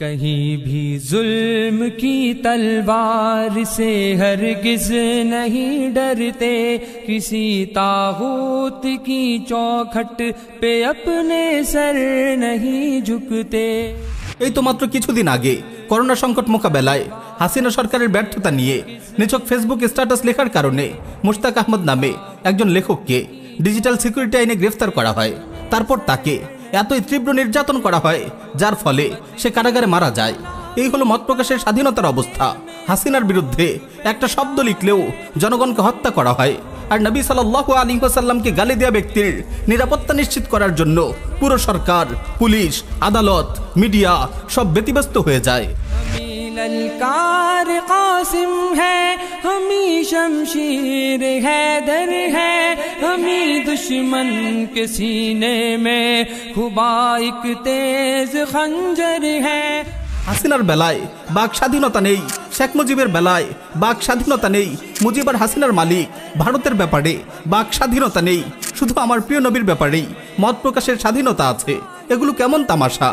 कहीं भी जुल्म की तलवार से हरगिज नहीं डरते किसी ताहूत की चौखट पे अपने सर नहीं झुकते এই তো মাত্র কিছুদিন আগে করোনা সংকট মোকাবেলায় হাসিনা সরকারের ব্যর্থতা নিয়ে নিছক ফেসবুক স্ট্যাটাস লেখার কারণে মুশতাক আহমদ নামে একজন লেখককে ডিজিটাল সিকিউরিটি আইনে গ্রেফতার করা হয় তারপর তাকে এতই তীব্র নির্যাতন করা হয় যার ফলে সে কারাগারে মারা যায় এই হলো মত প্রকাশের স্বাধীনতার অবস্থা হাসিনার বিরুদ্ধে একটা শব্দ লিখলেও জনগণকে হত্যা করা হয় আর নবী সাল্লাহু আলিহাসাল্লামকে গালি দেওয়া ব্যক্তির নিরাপত্তা নিশ্চিত করার জন্য পুরো সরকার পুলিশ আদালত মিডিয়া সব ব্যতিব্যস্ত হয়ে যায় ललकार कासिम है हमी शमशीर है दर है हमी दुश्मन के सीने में खुबा एक तेज खंजर है হাসিনার বেলায় বাক স্বাধীনতা নেই শেখ মুজিবের বেলায় বাক স্বাধীনতা নেই মুজিব আর হাসিনার মালিক ভারতের ব্যাপারে বাক স্বাধীনতা নেই শুধু আমার প্রিয় নবীর ব্যাপারেই মত প্রকাশের স্বাধীনতা আছে এগুলো কেমন তামাশা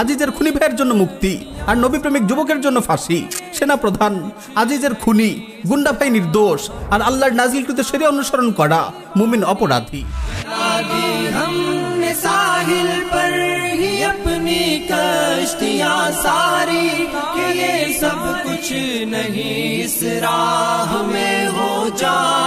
আজিজের খুনি ভাইয়ের জন্য মুক্তি আর নবী প্রেমিক যুবকের জন্য ফাঁসি সেনা প্রধান আজিজের খুনি গুন্ডা ভাই নির্দোষ আর আল্লাহর নাজিলকৃত সেরে অনুসরণ করা মুমিন অপরাধী সব पर ही अपनी कश्तियां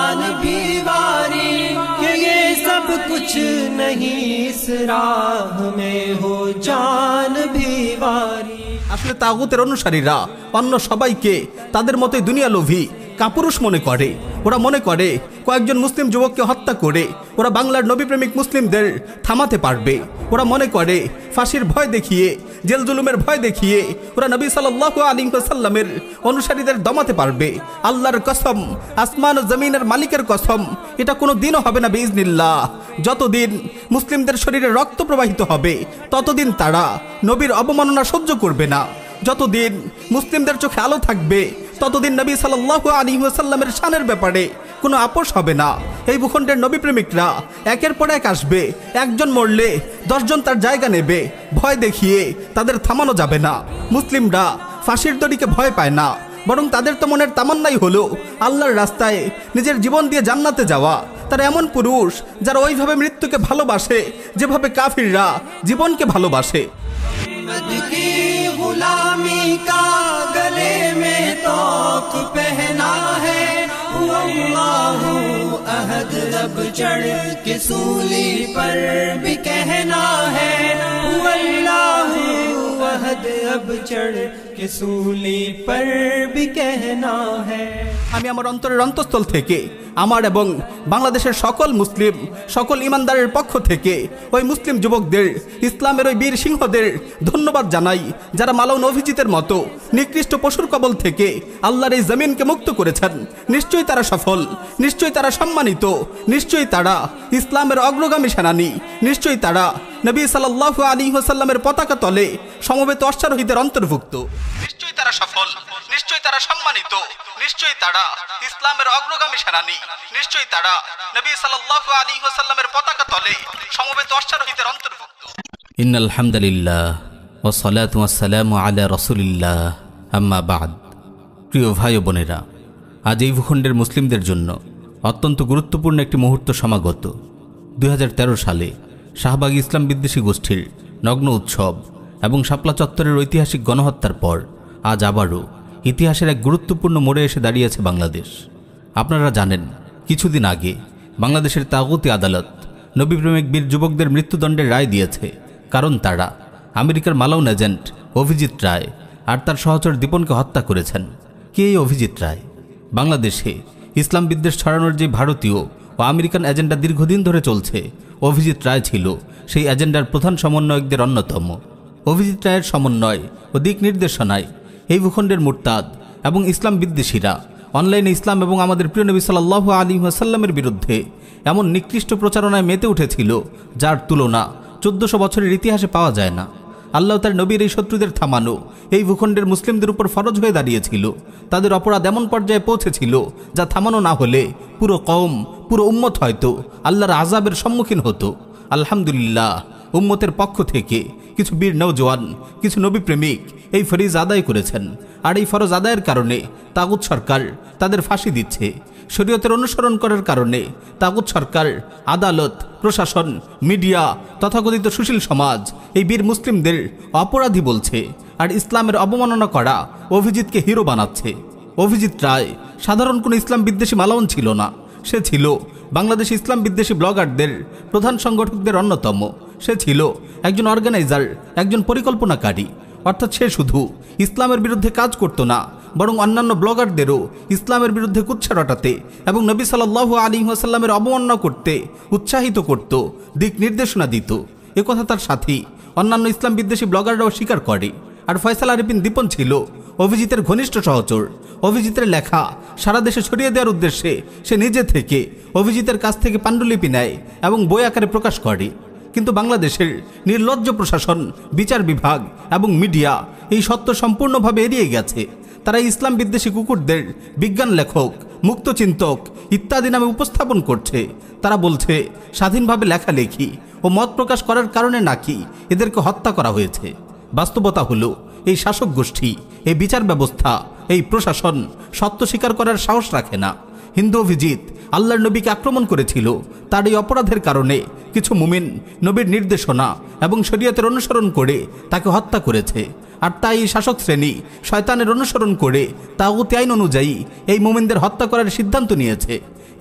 गायब कुछ नहीं इस राह में हो जान ভিওয়ারি আসলে তাগুতের অনুসারীরা অন্য সবাইকে তাদের মতোই দুনিয়া লোভী কাপুরুষ মনে করে ওরা মনে করে কয়েকজন মুসলিম যুবককে হত্যা করে ওরা বাংলার নবীপ্রেমিক মুসলিমদের থামাতে পারবে ওরা মনে করে ফাঁসির ভয় দেখিয়ে জেল জুলুমের ভয় দেখিয়ে ওরা নবী সাল্লাহ আলিমসাল্লামের অনুসারীদের দমাতে পারবে আল্লাহর কসম আসমান ও জমিনের মালিকের কসম এটা কোনো দিনও হবে না বিজনিল্লাহ যতদিন মুসলিমদের শরীরে রক্ত প্রবাহিত হবে ততদিন তারা নবীর অবমাননা সহ্য করবে না যতদিন মুসলিমদের চোখে আলো থাকবে ততদিন নবী সাল্লাহ আলী ওসাল্লামের শানের ব্যাপারে কোনো আপোষ হবে না এই ভূখণ্ডের নবী প্রেমিকরা একের পর এক আসবে একজন মরলে দশজন তার জায়গা নেবে ভয় দেখিয়ে তাদের থামানো যাবে না মুসলিমরা ফাঁসির দড়িকে ভয় পায় না বরং তাদের তো মনের তামান্নাই হলো আল্লাহর রাস্তায় নিজের জীবন দিয়ে জান্নাতে যাওয়া তারা এমন পুরুষ যারা ওইভাবে মৃত্যুকে ভালোবাসে যেভাবে কাফিররা জীবনকে ভালোবাসে अहमद की गुलामी का गले में तो पहना है अल्लाहू अहद अब चढ़ के सूली पर भी कहना है अब चढ़ আমি আমার অন্তরের অন্তঃস্থল থেকে আমার এবং বাংলাদেশের সকল মুসলিম সকল ইমানদারের পক্ষ থেকে ওই মুসলিম যুবকদের ইসলামের ওই বীর সিংহদের ধন্যবাদ জানাই যারা মালৌন অভিজিতের মতো নিকৃষ্ট পশুর কবল থেকে আল্লাহর এই জমিনকে মুক্ত করেছেন নিশ্চয়ই তারা সফল নিশ্চয়ই তারা সম্মানিত নিশ্চয়ই তারা ইসলামের অগ্রগামী সেনানী নিশ্চয়ই তারা নবী সাল্লাহ আলী হোসাল্লামের পতাকা তলে সমবেত অশ্বারোহীদের অন্তর্ভুক্ত নিশ্চয়ই তারা সফল নিশ্চয়ই তারা সম্মানিত নিশ্চয়ই তারা ইসলামের অগ্রগামী সেনানী নিশ্চয়ই তারা নবী সাল্লাহ আলী হোসাল্লামের পতাকা তলে সমবেত অশ্বারোহীদের অন্তর্ভুক্ত ইন আলহামদুলিল্লাহ ওসলাত ওয়াসালাম আলা রসুলিল্লাহ আম্মা বাদ প্রিয় ভাই বোনেরা আজ এই ভূখণ্ডের মুসলিমদের জন্য অত্যন্ত গুরুত্বপূর্ণ একটি মুহূর্ত সমাগত দুই সালে শাহবাগ ইসলাম বিদ্বেষী গোষ্ঠীর নগ্ন উৎসব এবং শাপলা চত্বরের ঐতিহাসিক গণহত্যার পর আজ আবারও ইতিহাসের এক গুরুত্বপূর্ণ মোড়ে এসে দাঁড়িয়েছে বাংলাদেশ আপনারা জানেন কিছুদিন আগে বাংলাদেশের তাগতি আদালত নবীপ্রেমিক বীর যুবকদের মৃত্যুদণ্ডের রায় দিয়েছে কারণ তারা আমেরিকার মালাউন এজেন্ট অভিজিৎ রায় আর তার সহচর দীপনকে হত্যা করেছেন কে এই অভিজিৎ রায় বাংলাদেশে ইসলাম বিদ্বেষ ছড়ানোর যে ভারতীয় ও আমেরিকান এজেন্ডা দীর্ঘদিন ধরে চলছে অভিজিৎ রায় ছিল সেই এজেন্ডার প্রধান সমন্বয়কদের অন্যতম অভিজিৎ রায়ের সমন্বয় ও দিক নির্দেশনায় এই ভূখণ্ডের মুরতাদ এবং ইসলাম বিদ্বেষীরা অনলাইনে ইসলাম এবং আমাদের প্রিয় নবী সাল্লাহ আলী আসাল্লামের বিরুদ্ধে এমন নিকৃষ্ট প্রচারণায় মেতে উঠেছিল যার তুলনা চোদ্দশো বছরের ইতিহাসে পাওয়া যায় না আল্লাহ তার নবীর এই শত্রুদের থামানো এই ভূখণ্ডের মুসলিমদের উপর ফরজ হয়ে দাঁড়িয়েছিল তাদের অপরাধ এমন পর্যায়ে পৌঁছেছিল যা থামানো না হলে পুরো কম পুরো উম্মত হয়তো আল্লাহর আজাবের সম্মুখীন হতো আলহামদুলিল্লাহ উম্মতের পক্ষ থেকে কিছু বীর নৌজওয়ান কিছু নবী প্রেমিক এই ফরিজ আদায় করেছেন আর এই ফরজ আদায়ের কারণে তাগুদ সরকার তাদের ফাঁসি দিচ্ছে শরীয়তের অনুসরণ করার কারণে তাগুদ সরকার আদালত প্রশাসন মিডিয়া তথাকথিত সুশীল সমাজ এই বীর মুসলিমদের অপরাধী বলছে আর ইসলামের অবমাননা করা অভিজিৎকে হিরো বানাচ্ছে অভিজিৎ রায় সাধারণ কোনো ইসলাম বিদ্বেষী মালাউন ছিল না সে ছিল বাংলাদেশ ইসলাম বিদ্বেষী ব্লগারদের প্রধান সংগঠকদের অন্যতম সে ছিল একজন অর্গানাইজার একজন পরিকল্পনাকারী অর্থাৎ সে শুধু ইসলামের বিরুদ্ধে কাজ করত না বরং অন্যান্য ব্লগারদেরও ইসলামের বিরুদ্ধে কুচ্ছা রটাতে এবং নবী সাল্লাহু আলী আসাল্লামের অবমাননা করতে উৎসাহিত করত দিক নির্দেশনা দিত একথা তার সাথী অন্যান্য ইসলাম বিদ্বেষী ব্লগাররাও স্বীকার করে আর ফয়সাল আরিফিন দীপন ছিল অভিজিতের ঘনিষ্ঠ সহচর অভিজিতের লেখা সারা দেশে ছড়িয়ে দেওয়ার উদ্দেশ্যে সে নিজে থেকে অভিজিতের কাছ থেকে পাণ্ডুলিপি নেয় এবং বই আকারে প্রকাশ করে কিন্তু বাংলাদেশের নির্লজ্জ প্রশাসন বিচার বিভাগ এবং মিডিয়া এই সত্য সম্পূর্ণভাবে এড়িয়ে গেছে তারা ইসলাম বিদ্বেষী কুকুরদের বিজ্ঞান লেখক মুক্তচিন্তক ইত্যাদি নামে উপস্থাপন করছে তারা বলছে স্বাধীনভাবে লেখালেখি ও মত প্রকাশ করার কারণে নাকি এদেরকে হত্যা করা হয়েছে বাস্তবতা হলো এই শাসক গোষ্ঠী এই বিচার ব্যবস্থা এই প্রশাসন সত্য স্বীকার করার সাহস রাখে না হিন্দু অভিজিৎ আল্লাহর নবীকে আক্রমণ করেছিল তার এই অপরাধের কারণে কিছু মুমিন নবীর নির্দেশনা এবং শরীয়তের অনুসরণ করে তাকে হত্যা করেছে আর তাই এই শাসক শ্রেণী শয়তানের অনুসরণ করে তাওতে আইন অনুযায়ী এই মোমেনদের হত্যা করার সিদ্ধান্ত নিয়েছে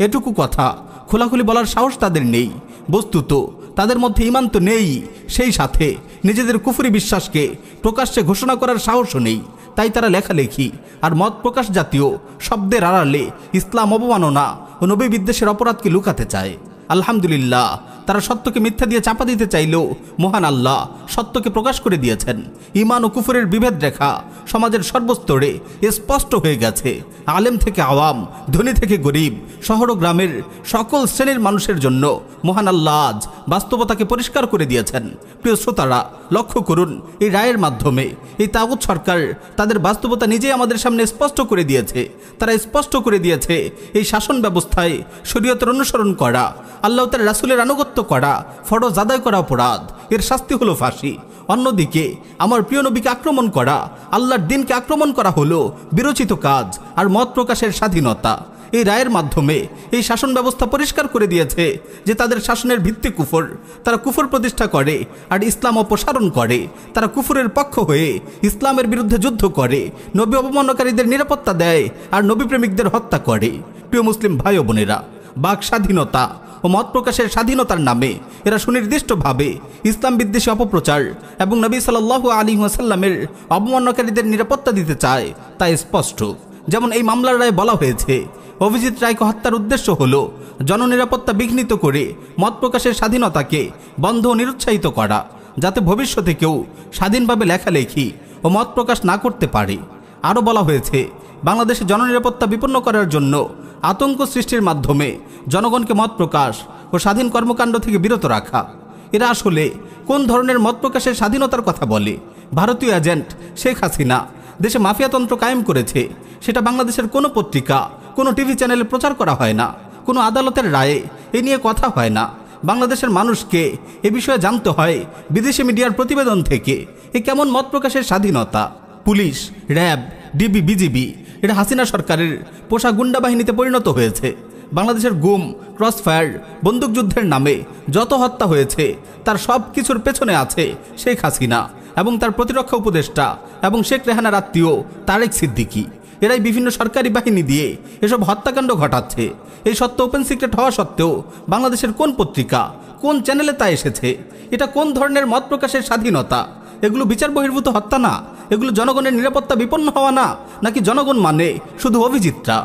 এটুকু কথা খোলাখুলি বলার সাহস তাদের নেই বস্তুত তাদের মধ্যে ইমান তো নেই সেই সাথে নিজেদের কুফুরি বিশ্বাসকে প্রকাশ্যে ঘোষণা করার সাহসও নেই তাই তারা লেখালেখি আর মত প্রকাশ জাতীয় শব্দের আড়ালে ইসলাম অবমাননা ও নবী বিদ্বেষের অপরাধকে লুকাতে চায় আলহামদুলিল্লাহ তারা সত্যকে মিথ্যা দিয়ে চাপা দিতে চাইল মহান আল্লাহ সত্যকে প্রকাশ করে দিয়েছেন ইমান ও কুফুরের বিভেদ রেখা সমাজের সর্বস্তরে স্পষ্ট হয়ে গেছে আলেম থেকে আওয়াম ধনী থেকে গরিব শহর ও গ্রামের সকল শ্রেণীর মানুষের জন্য মহান আল্লাহ আজ বাস্তবতাকে পরিষ্কার করে দিয়েছেন প্রিয় শ্রোতারা লক্ষ্য করুন এই রায়ের মাধ্যমে এই তাগুত সরকার তাদের বাস্তবতা নিজেই আমাদের সামনে স্পষ্ট করে দিয়েছে তারা স্পষ্ট করে দিয়েছে এই শাসন ব্যবস্থায় শরীয়তের অনুসরণ করা আল্লাহ তার রাসুলের আনুগত্য করা ফরজ আদায় করা অপরাধ এর শাস্তি হলো ফাঁসি অন্যদিকে আমার প্রিয় নবীকে আক্রমণ করা আল্লাহর দিনকে আক্রমণ করা হলো বিরোচিত কাজ আর মত প্রকাশের স্বাধীনতা এই রায়ের মাধ্যমে এই শাসন ব্যবস্থা পরিষ্কার করে দিয়েছে যে তাদের শাসনের ভিত্তি কুফর তারা কুফর প্রতিষ্ঠা করে আর ইসলাম অপসারণ করে তারা কুফরের পক্ষ হয়ে ইসলামের বিরুদ্ধে যুদ্ধ করে নবী অপমানকারীদের নিরাপত্তা দেয় আর নবী প্রেমিকদের হত্যা করে প্রিয় মুসলিম ভাই বোনেরা বাক স্বাধীনতা ও মত প্রকাশের স্বাধীনতার নামে এরা সুনির্দিষ্টভাবে ইসলাম বিদ্বেষী অপপ্রচার এবং নবী সাল্লাহ আলী ওয়াসাল্লামের অবমাননাকারীদের নিরাপত্তা দিতে চায় তা স্পষ্ট যেমন এই মামলার রায় বলা হয়েছে অভিজিৎ রায়কে হত্যার উদ্দেশ্য হল জননিরাপত্তা বিঘ্নিত করে মত প্রকাশের স্বাধীনতাকে বন্ধ নিরুৎসাহিত করা যাতে ভবিষ্যতে কেউ স্বাধীনভাবে লেখালেখি ও মত প্রকাশ না করতে পারে আরও বলা হয়েছে বাংলাদেশে জননিরাপত্তা বিপন্ন করার জন্য আতঙ্ক সৃষ্টির মাধ্যমে জনগণকে মত প্রকাশ ও স্বাধীন কর্মকাণ্ড থেকে বিরত রাখা এরা আসলে কোন ধরনের মত প্রকাশের স্বাধীনতার কথা বলে ভারতীয় এজেন্ট শেখ হাসিনা দেশে মাফিয়াতন্ত্র কায়েম করেছে সেটা বাংলাদেশের কোনো পত্রিকা কোনো টিভি চ্যানেলে প্রচার করা হয় না কোনো আদালতের রায়ে এ নিয়ে কথা হয় না বাংলাদেশের মানুষকে এ বিষয়ে জানতে হয় বিদেশি মিডিয়ার প্রতিবেদন থেকে এ কেমন মত প্রকাশের স্বাধীনতা পুলিশ র্যাব ডিবি বিজিবি এটা হাসিনা সরকারের পোষা গুন্ডা বাহিনীতে পরিণত হয়েছে বাংলাদেশের গুম ক্রসফায়ার বন্দুকযুদ্ধের নামে যত হত্যা হয়েছে তার সব কিছুর পেছনে আছে শেখ হাসিনা এবং তার প্রতিরক্ষা উপদেষ্টা এবং শেখ রেহানার আত্মীয় তারেক সিদ্দিকী এরাই বিভিন্ন সরকারি বাহিনী দিয়ে এসব হত্যাকাণ্ড ঘটাচ্ছে এই সত্য ওপেন সিক্রেট হওয়া সত্ত্বেও বাংলাদেশের কোন পত্রিকা কোন চ্যানেলে তা এসেছে এটা কোন ধরনের মত প্রকাশের স্বাধীনতা এগুলো বিচার বহির্ভূত হত্যা না এগুলো জনগণের নিরাপত্তা বিপন্ন হওয়া না নাকি জনগণ মানে শুধু অভিজিৎরা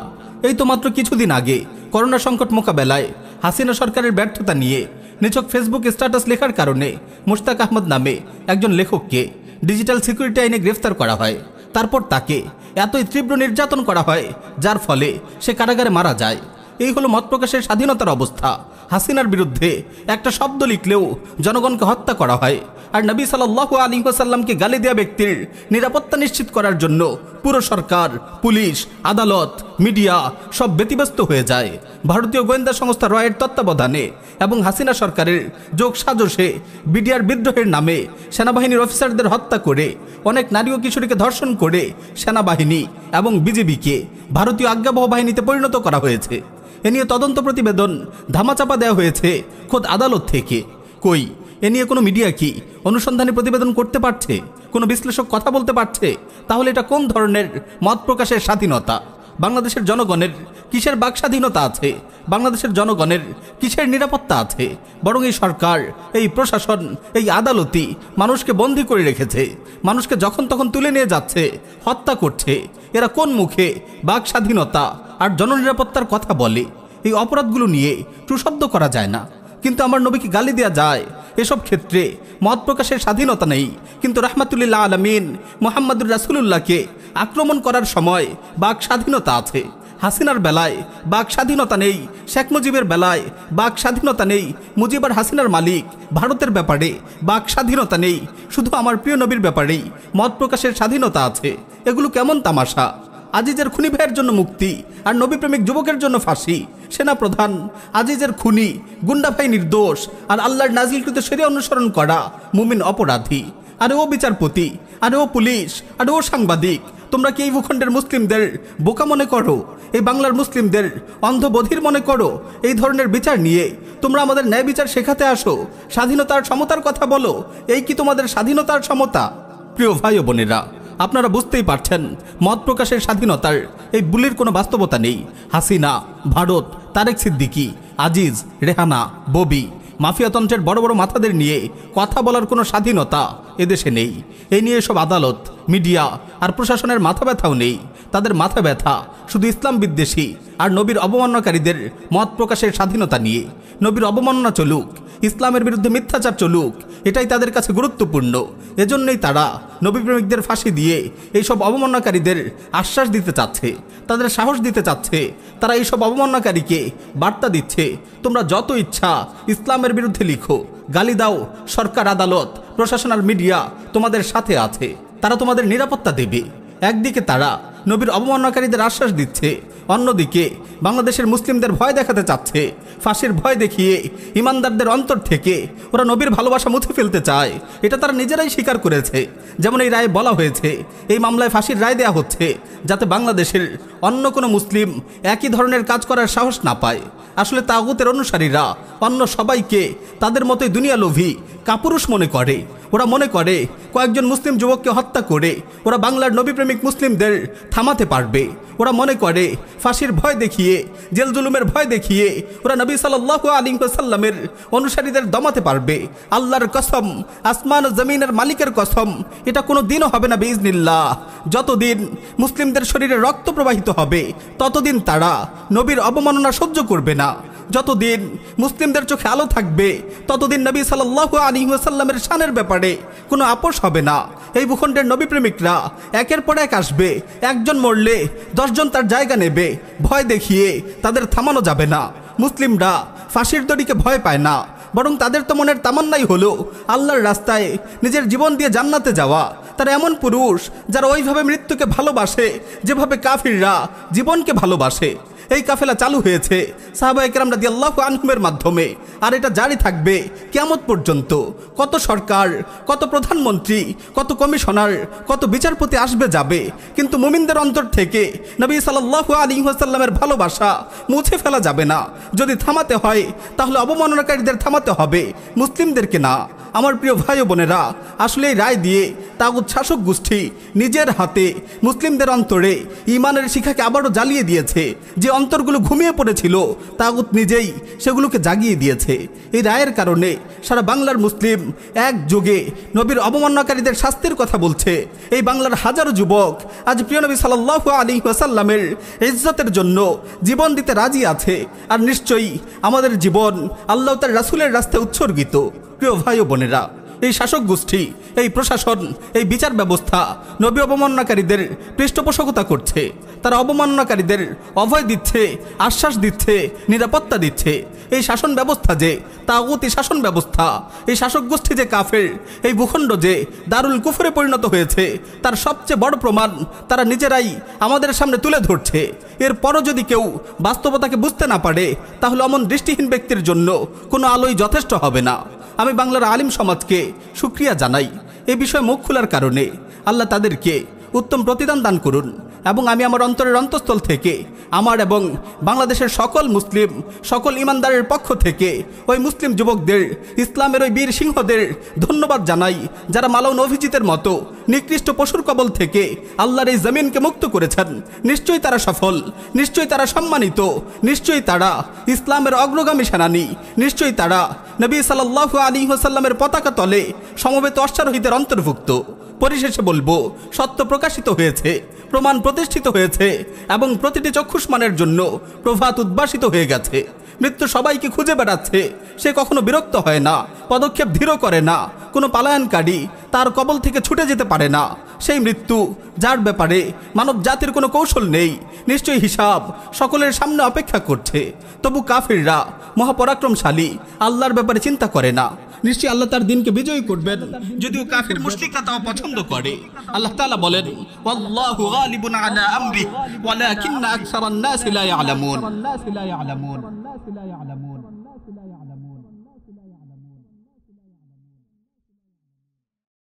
এই তো মাত্র কিছুদিন আগে করোনা সংকট মোকাবেলায় হাসিনা সরকারের ব্যর্থতা নিয়ে নিছক ফেসবুক স্ট্যাটাস লেখার কারণে মুশতাক আহমদ নামে একজন লেখককে ডিজিটাল সিকিউরিটি আইনে গ্রেফতার করা হয় তারপর তাকে এতই তীব্র নির্যাতন করা হয় যার ফলে সে কারাগারে মারা যায় এই হলো মত প্রকাশের স্বাধীনতার অবস্থা হাসিনার বিরুদ্ধে একটা শব্দ লিখলেও জনগণকে হত্যা করা হয় আর নবী সাল্লাহ আলী ওসাল্লামকে গালি দেওয়া ব্যক্তির নিরাপত্তা নিশ্চিত করার জন্য পুরো সরকার পুলিশ আদালত মিডিয়া সব ব্যতিব্যস্ত হয়ে যায় ভারতীয় গোয়েন্দা সংস্থা রয়ের তত্ত্বাবধানে এবং হাসিনা সরকারের যোগ সাজসে বিডিআর বিদ্রোহের নামে সেনাবাহিনীর অফিসারদের হত্যা করে অনেক নারী ও কিশোরীকে ধর্ষণ করে সেনাবাহিনী এবং বিজেপিকে ভারতীয় আজ্ঞাবহ বাহিনীতে পরিণত করা হয়েছে এ নিয়ে তদন্ত প্রতিবেদন ধামাচাপা দেওয়া হয়েছে খোদ আদালত থেকে কই এ নিয়ে কোনো মিডিয়া কি অনুসন্ধানে প্রতিবেদন করতে পারছে কোনো বিশ্লেষক কথা বলতে পারছে তাহলে এটা কোন ধরনের মত প্রকাশের স্বাধীনতা বাংলাদেশের জনগণের কিসের বাক স্বাধীনতা আছে বাংলাদেশের জনগণের কিসের নিরাপত্তা আছে বরং এই সরকার এই প্রশাসন এই আদালতি মানুষকে বন্দি করে রেখেছে মানুষকে যখন তখন তুলে নিয়ে যাচ্ছে হত্যা করছে এরা কোন মুখে বাক স্বাধীনতা আর জননিরাপত্তার কথা বলে এই অপরাধগুলো নিয়ে সুশব্দ করা যায় না কিন্তু আমার নবীকে গালি দেওয়া যায় এসব ক্ষেত্রে মত প্রকাশের স্বাধীনতা নেই কিন্তু রহমাতুল্লাহ আলমিন মোহাম্মদুর রাসুলুল্লাহকে আক্রমণ করার সময় বাক স্বাধীনতা আছে হাসিনার বেলায় বাক স্বাধীনতা নেই শেখ মুজিবের বেলায় বাক স্বাধীনতা নেই মুজিবার হাসিনার মালিক ভারতের ব্যাপারে বাক স্বাধীনতা নেই শুধু আমার প্রিয় নবীর ব্যাপারেই মত প্রকাশের স্বাধীনতা আছে এগুলো কেমন তামাশা আজিজের খুনি ভাইয়ের জন্য মুক্তি আর নবী প্রেমিক যুবকের জন্য ফাঁসি সেনাপ্রধান আজিজের খুনি গুন্ডাফাই নির্দোষ আর আল্লাহর নাজিলকৃত সেরে অনুসরণ করা মুমিন অপরাধী আর ও বিচারপতি আর ও পুলিশ আর ও সাংবাদিক তোমরা কি এই ভূখণ্ডের মুসলিমদের বোকা মনে করো এই বাংলার মুসলিমদের অন্ধবধির মনে করো এই ধরনের বিচার নিয়ে তোমরা আমাদের ন্যায় বিচার শেখাতে আসো স্বাধীনতার সমতার কথা বলো এই কি তোমাদের স্বাধীনতার সমতা প্রিয় ভাই বোনেরা আপনারা বুঝতেই পারছেন মত প্রকাশের স্বাধীনতার এই বুলির কোনো বাস্তবতা নেই হাসিনা ভারত তারেক সিদ্দিকি আজিজ রেহানা ববি মাফিয়াতন্ত্রের বড় বড় মাথাদের নিয়ে কথা বলার কোনো স্বাধীনতা এদেশে নেই এই নিয়ে সব আদালত মিডিয়া আর প্রশাসনের মাথা ব্যথাও নেই তাদের মাথা ব্যথা শুধু ইসলাম বিদ্বেষী আর নবীর অবমাননাকারীদের মত প্রকাশের স্বাধীনতা নিয়ে নবীর অবমাননা চলুক ইসলামের বিরুদ্ধে মিথ্যাচার চলুক এটাই তাদের কাছে গুরুত্বপূর্ণ এজন্যই তারা নবীপ্রেমিকদের ফাঁসি দিয়ে এইসব অবমাননাকারীদের আশ্বাস দিতে চাচ্ছে তাদের সাহস দিতে চাচ্ছে তারা এইসব অবমাননাকারীকে বার্তা দিচ্ছে তোমরা যত ইচ্ছা ইসলামের বিরুদ্ধে লিখো গালি দাও সরকার আদালত প্রশাসনাল মিডিয়া তোমাদের সাথে আছে তারা তোমাদের নিরাপত্তা দেবে একদিকে তারা নবীর অবমাননাকারীদের আশ্বাস দিচ্ছে অন্যদিকে বাংলাদেশের মুসলিমদের ভয় দেখাতে চাচ্ছে ফাঁসির ভয় দেখিয়ে ইমানদারদের অন্তর থেকে ওরা নবীর ভালোবাসা মুছে ফেলতে চায় এটা তারা নিজেরাই স্বীকার করেছে যেমন এই রায়ে বলা হয়েছে এই মামলায় ফাঁসির রায় দেয়া হচ্ছে যাতে বাংলাদেশের অন্য কোনো মুসলিম একই ধরনের কাজ করার সাহস না পায় আসলে তাগুতের অনুসারীরা অন্য সবাইকে তাদের মতোই দুনিয়া লোভী কাপুরুষ মনে করে ওরা মনে করে কয়েকজন মুসলিম যুবককে হত্যা করে ওরা বাংলার নবীপ্রেমিক মুসলিমদের থামাতে পারবে ওরা মনে করে ফাঁসির ভয় দেখিয়ে জেল জুলুমের ভয় দেখিয়ে ওরা নবী সাল্লাহু আলিমসাল্লামের অনুসারীদের দমাতে পারবে আল্লাহর কসম আসমান জমিনের মালিকের কসম এটা কোনো দিনও হবে না বিজনিল্লা যতদিন মুসলিমদের শরীরে রক্ত প্রবাহিত হবে ততদিন তারা নবীর অবমাননা সহ্য করবে না যতদিন মুসলিমদের চোখে আলো থাকবে ততদিন নবী সাল্লাহু আলিহাসাল্লামের সানের ব্যাপারে কোনো আপোষ হবে না এই ভূখণ্ডের নবী প্রেমিকরা একের পর এক আসবে একজন মরলে দশজন তার জায়গা নেবে ভয় দেখিয়ে তাদের থামানো যাবে না মুসলিমরা ফাঁসির দড়িকে ভয় পায় না বরং তাদের তো মনের তামান্নাই হলো আল্লাহর রাস্তায় নিজের জীবন দিয়ে জান্নাতে যাওয়া তারা এমন পুরুষ যারা ওইভাবে মৃত্যুকে ভালোবাসে যেভাবে কাফিররা জীবনকে ভালোবাসে এই কাফেলা চালু হয়েছে সাহাবা একরাম রাদি আল্লাহ আনহুমের মাধ্যমে আর এটা জারি থাকবে কেমত পর্যন্ত কত সরকার কত প্রধানমন্ত্রী কত কমিশনার কত বিচারপতি আসবে যাবে কিন্তু মুমিনদের অন্তর থেকে নবী সাল্লাহ আলী হাসাল্লামের ভালোবাসা মুছে ফেলা যাবে না যদি থামাতে হয় তাহলে অবমাননাকারীদের থামাতে হবে মুসলিমদেরকে না আমার প্রিয় ভাই বোনেরা আসলে রায় দিয়ে তাগুদ শাসক গোষ্ঠী নিজের হাতে মুসলিমদের অন্তরে ইমানের শিখাকে আবারও জ্বালিয়ে দিয়েছে যে অন্তরগুলো ঘুমিয়ে পড়েছিল তাগুদ নিজেই সেগুলোকে জাগিয়ে দিয়েছে এই রায়ের কারণে সারা বাংলার মুসলিম এক যুগে নবীর অবমাননাকারীদের শাস্তির কথা বলছে এই বাংলার হাজারো যুবক আজ প্রিয় নবী সাল্লাহ আলী ওয়াসাল্লামের ইজ্জতের জন্য জীবন দিতে রাজি আছে আর নিশ্চয়ই আমাদের জীবন আল্লাহ তার রাসুলের রাস্তায় উৎসর্গিত প্রিয় ভাই ও বোনেরা এই শাসক গোষ্ঠী এই প্রশাসন এই বিচার ব্যবস্থা নবী অবমাননাকারীদের পৃষ্ঠপোষকতা করছে তারা অবমাননাকারীদের অভয় দিচ্ছে আশ্বাস দিচ্ছে নিরাপত্তা দিচ্ছে এই শাসন ব্যবস্থা যে তাগতি শাসন ব্যবস্থা এই শাসক গোষ্ঠী যে কাফের এই ভূখণ্ড যে দারুল কুফরে পরিণত হয়েছে তার সবচেয়ে বড় প্রমাণ তারা নিজেরাই আমাদের সামনে তুলে ধরছে এরপরও যদি কেউ বাস্তবতাকে বুঝতে না পারে তাহলে অমন দৃষ্টিহীন ব্যক্তির জন্য কোনো আলোই যথেষ্ট হবে না আমি বাংলার আলিম সমাজকে সুক্রিয়া জানাই এ বিষয়ে মুখ খোলার কারণে আল্লাহ তাদেরকে উত্তম প্রতিদান দান করুন এবং আমি আমার অন্তরের অন্তঃস্থল থেকে আমার এবং বাংলাদেশের সকল মুসলিম সকল ইমানদারের পক্ষ থেকে ওই মুসলিম যুবকদের ইসলামের ওই বীর সিংহদের ধন্যবাদ জানাই যারা মালাউন অভিজিতের মতো নিকৃষ্ট পশুর কবল থেকে আল্লাহর এই জমিনকে মুক্ত করেছেন নিশ্চয়ই তারা সফল নিশ্চয়ই তারা সম্মানিত নিশ্চয়ই তারা ইসলামের অগ্রগামী সেনানী নিশ্চয়ই তারা নবী সাল্লাহ আলী হোসাল্লামের পতাকা তলে সমবেত অশ্বারোহীদের অন্তর্ভুক্ত পরিশেষে বলবো সত্য প্রকাশিত হয়েছে প্রমাণ প্রতিষ্ঠিত হয়েছে এবং প্রতিটি চক্ষুষ্মানের জন্য প্রভাত উদ্ভাসিত হয়ে গেছে মৃত্যু সবাইকে খুঁজে বেড়াচ্ছে সে কখনো বিরক্ত হয় না পদক্ষেপ ধীর করে না কোনো পালায়নকারী তার কবল থেকে ছুটে যেতে পারে না সেই মৃত্যু যার ব্যাপারে মানব জাতির কোনো কৌশল নেই নিশ্চয়ই হিসাব সকলের সামনে অপেক্ষা করছে তবু কাফিররা মহাপরাক্রমশালী আল্লাহর ব্যাপারে চিন্তা করে না নিশ্চয়ই আল্লাহ তার দিনকে বিজয়ী করবেন যদিও কাফির মুশরিকরা তাও পছন্দ করে আল্লাহ তাআলা বলেন ওয়াল্লাহু গালিবুন আলা আমরি ওয়ালাকিন্না আকসারান নাসি লা ইয়ালামুন